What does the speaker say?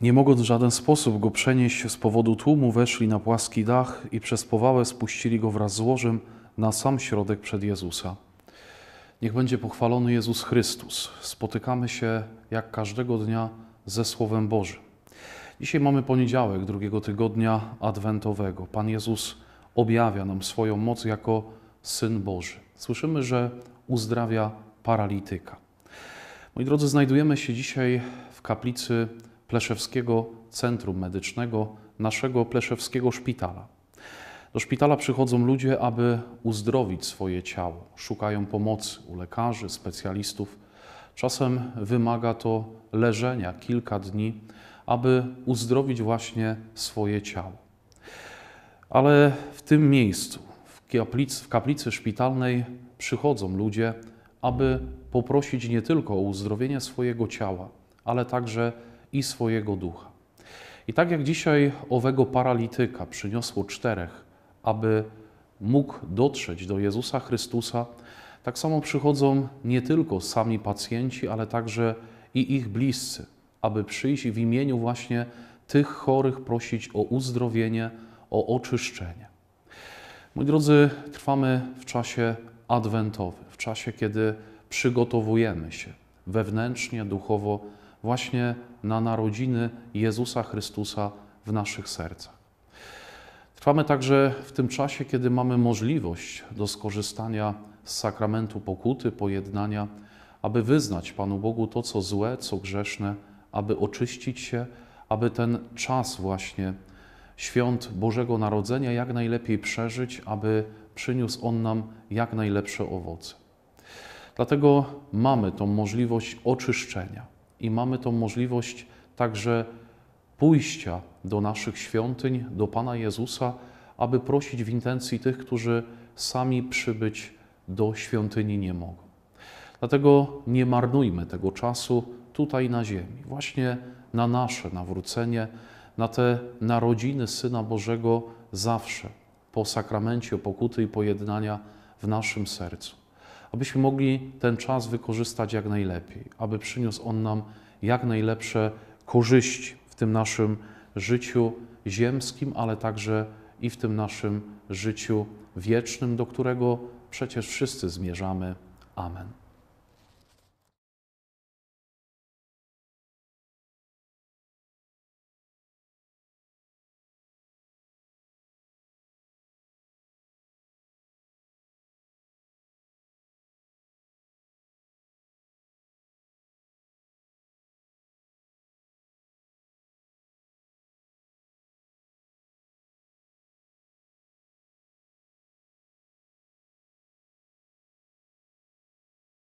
Nie mogąc w żaden sposób go przenieść z powodu tłumu, weszli na płaski dach i przez powałę spuścili go wraz z łożem na sam środek przed Jezusa. Niech będzie pochwalony Jezus Chrystus. Spotykamy się jak każdego dnia ze Słowem Bożym. Dzisiaj mamy poniedziałek drugiego tygodnia adwentowego. Pan Jezus objawia nam swoją moc jako Syn Boży. Słyszymy, że uzdrawia paralityka. Moi drodzy, znajdujemy się dzisiaj w kaplicy Pleszewskiego Centrum Medycznego, naszego Pleszewskiego Szpitala. Do szpitala przychodzą ludzie, aby uzdrowić swoje ciało. Szukają pomocy u lekarzy, specjalistów. Czasem wymaga to leżenia kilka dni, aby uzdrowić właśnie swoje ciało. Ale w tym miejscu, w kaplicy, w kaplicy szpitalnej, przychodzą ludzie, aby poprosić nie tylko o uzdrowienie swojego ciała, ale także i swojego ducha. I tak jak dzisiaj owego paralityka przyniosło czterech, aby mógł dotrzeć do Jezusa Chrystusa, tak samo przychodzą nie tylko sami pacjenci, ale także i ich bliscy, aby przyjść i w imieniu właśnie tych chorych prosić o uzdrowienie, o oczyszczenie. Moi drodzy, trwamy w czasie adwentowym, w czasie, kiedy przygotowujemy się wewnętrznie, duchowo właśnie na narodziny Jezusa Chrystusa w naszych sercach. Trwamy także w tym czasie, kiedy mamy możliwość do skorzystania z sakramentu pokuty, pojednania, aby wyznać Panu Bogu to, co złe, co grzeszne, aby oczyścić się, aby ten czas właśnie świąt Bożego Narodzenia jak najlepiej przeżyć, aby przyniósł On nam jak najlepsze owoce. Dlatego mamy tą możliwość oczyszczenia i mamy tą możliwość także pójścia do naszych świątyń, do Pana Jezusa, aby prosić w intencji tych, którzy sami przybyć do świątyni nie mogą. Dlatego nie marnujmy tego czasu tutaj na ziemi, właśnie na nasze nawrócenie, na te narodziny Syna Bożego zawsze po sakramencie pokuty i pojednania w naszym sercu abyśmy mogli ten czas wykorzystać jak najlepiej, aby przyniósł on nam jak najlepsze korzyści w tym naszym życiu ziemskim, ale także i w tym naszym życiu wiecznym, do którego przecież wszyscy zmierzamy. Amen.